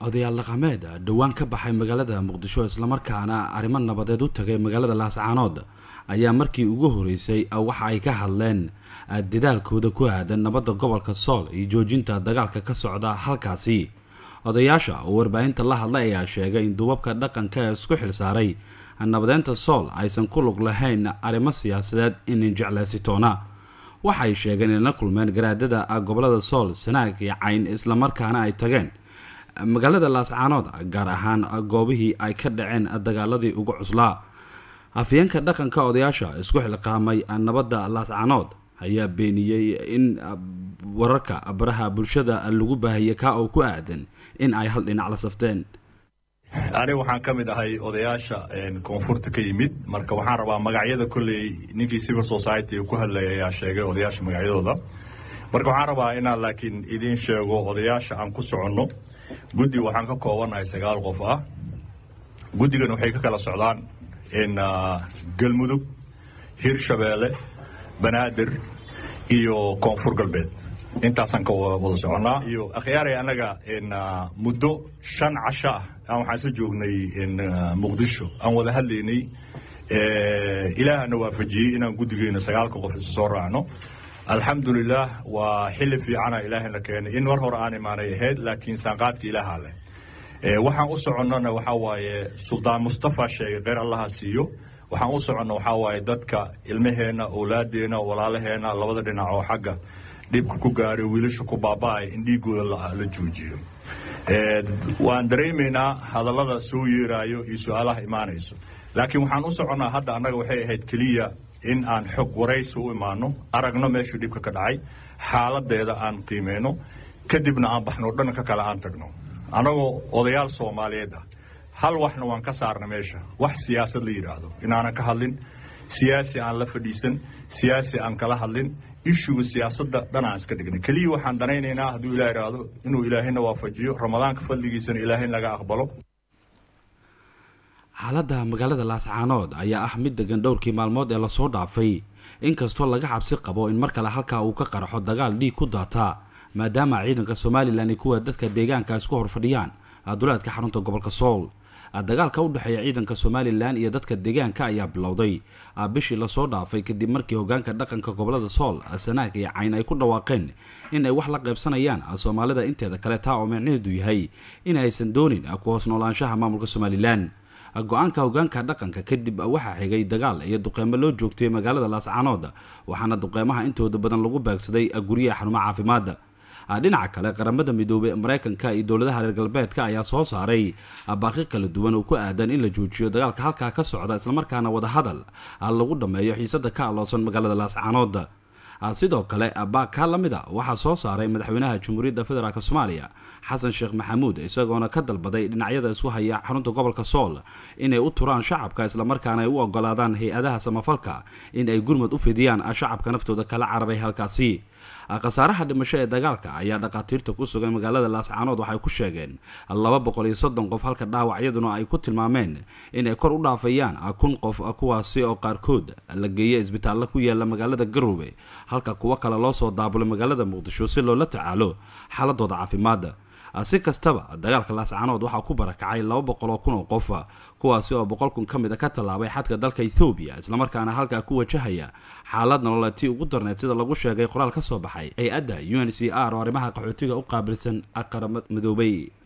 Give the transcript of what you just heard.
odayaal dhaqameed dhowaan ka baxay magaalada muqdisho islamarkaana arrimo nabadeed u tagay magaalada laascaanood ayaa markii ugu horeysay ah, waxa ay ka hadleen ah, dadaalkooda ku aadan nabadda gobolka sool iyo joojinta dagaalka ka socda halkaasi odayaasha oo warbaahinta la hadlay ayaa sheegay in dubabka dhaqanka ee isku xilsaaray ah, nabadeynta sool aysan ku lug lahayn arrimo siyaasadeed inin jeclaysitoona waxay sheegeen inay kulmeen garaadada gobolada sool sanaag iyo cayn islamarkaana ay tageen magaalada laascaanood gaar ahaan goobihii ay ka dhaceen dagaaladii ugu cuslaa afyeenka dhaqanka odayaasha isku xilqaamay nabadda laascaanood ayaa beeniyey in wararka baraha bulshada lagu baahiya ka oo ku aadan in ay hal dhinac la safteen aniga waxaan ka mid ahay odayaasha koonfurta ka yimid marka waxaan rabaa magacyada kolley ninkii civil society ku hadlayay ayaa sheegay odayaasha magacyadooda marka waxaan rabaa inaan laakiin idiin sheego odayaasha aan ku soconno guddi waxaan ka koobanahay sagaal qof ah guddigan waxay ka kala socdaan ah, galmudug hirshabeelle banaadir iyo koonfur galbeed intaasaan ka wada soconnaa iyo akhyaaray annaga ah, muddo shan casho ah aan waxaan isla joognay ah, muqdisho aan wada hadlaynay ilaahana waafajiyey inaan guddigeena sagaalka qof isu soo raacno alxamdulilah waa xili fiicana ilaahayna keenay in mar hore aan imaanay ahayd laakiin saanqaadka ilaaha leh eh, waxaan u soconnana waxaa waaye suldaan mustafa sheegay kheyr allaha siiyo waxaan u soconna waxaa waaye dadka ilmaheenna owlaadeenna walaalaheenna labada dhinac oo xagga dhibka ku gaaray wiilasha ku baaba'ay in dhiigooda la joojiyo eh, waan dareemaynaa hadallada soo yeeraayo iyo su-aalaha imaanayso laakiin waxaan u soconnaa hadda annaga waxay ahayd keliya in aan xog waraysi u imaano aragno meeshuu dhibka ka dhacay xaaladeeda aan qiimeyno kadibna aan baxno dhanka kale aan tagno anagoo odayaal soomaaliyeed ah, hal waxna waan ka saarnay meesha wax siyaasad la yidhaahdo inaanan ka hadlin siyaasi aan la fadhiisan siyaasi aan kala hadlin ishuga siyaasadda dhanaan iska dhignay keliya waxaan danaynaynaa hadduu ilah idhaahdo inuu ilaahayna waafajiyo ramadaanka fadligiisana ilaahay laga aqbalo xaaladda magaalada laascaanood ayaa ah mid degan dhowrkii maalmood ee lasoo dhaafay inkastoo laga cabsi qabo in mar kale halkaa uu ka qaraxo dagaal dhiig ku daata maadaama ciidanka somalilan ay kuwa dadka deegaankaas ku horfadhiyaan duleedka xarunta gobolka sool ah, dagaalka u dhexeeya ciidanka somalilan iyo dadka deegaanka ayaa bilowday ah, bishii lasoo dhaafay kadib markii hogaanka dhaqanka gobolada sool ah, sanaag iyo cayn ay ku dhawaaqeen in ay wax la qaybsanayaan soomaalida inteeda kale taa oo micnaheedu yahay in aysan doonin ku hoos noolaanshaha maamulka somalilan Ah, go-aanka hogaanka dhaqanka kadib ah, waxaa xigay dagaal iyo duqeymo loo joogtayay magaalada laascaanood waxaana duqeymaha intooda badan lagu baagsaday ah, guryaha xanumo caafimaada dhinaca kale qaramada midoobey maraykanka iyo dowladaha reer galbeedka ayaa soo saaray baaqi kala duwan oo ku aadan in la joojiyo dagaalka halkaa ka socda islamarkaana wadahadal lagu dhammeeyo xiisada ka aloosan magaalada laascaanood Ah, sidoo kale baaka lamid a waxaa soo saaray madaxweynaha jamhuuriyadda federaalk soomaaliya xasan sheekh maxamuud isagoona ka dalbaday dhinacyada isu haya xarunta gobolka sool inay u turaan shacabka islamarkaana ay u ogolaadaan hay-adaha samafalka in ay gurmad u fidiyaan ah, shacabka naftooda kala cararay halkaasi ah, khasaaraha dhimasho ee dagaalka ayaa dhakhaatiirta ku sugan magaalada laascaanood waxay ku sheegeen laba boqol iyo soddon qof halka dhaawacyaduna ay ku tilmaameen inay kor u dhaafayaan kun qof kuwaasi oo qaarkood la geeyay isbitaallo ku yaala magaalada garoobe halka kuwo kale loo soo daabulo magaalada muqdisho si loola tacaalo xaaladooda caafimaada ah, si kastaba dagaalka laascaanood waxaa ku barakacay laba boqol oo kun oo qofa ah, kuwaasi oo boqol kun ka mid a ah ka tallaabay xadka dalka ethoobiya islamarkaana halkaa ku wajahaya xaalad nololeed tii ugu darneyd sida lagu sheegay qoraal ka soo baxay hay-adda u n c r oo arrimaha qaxootiga u qaabilsan qaramad midoobay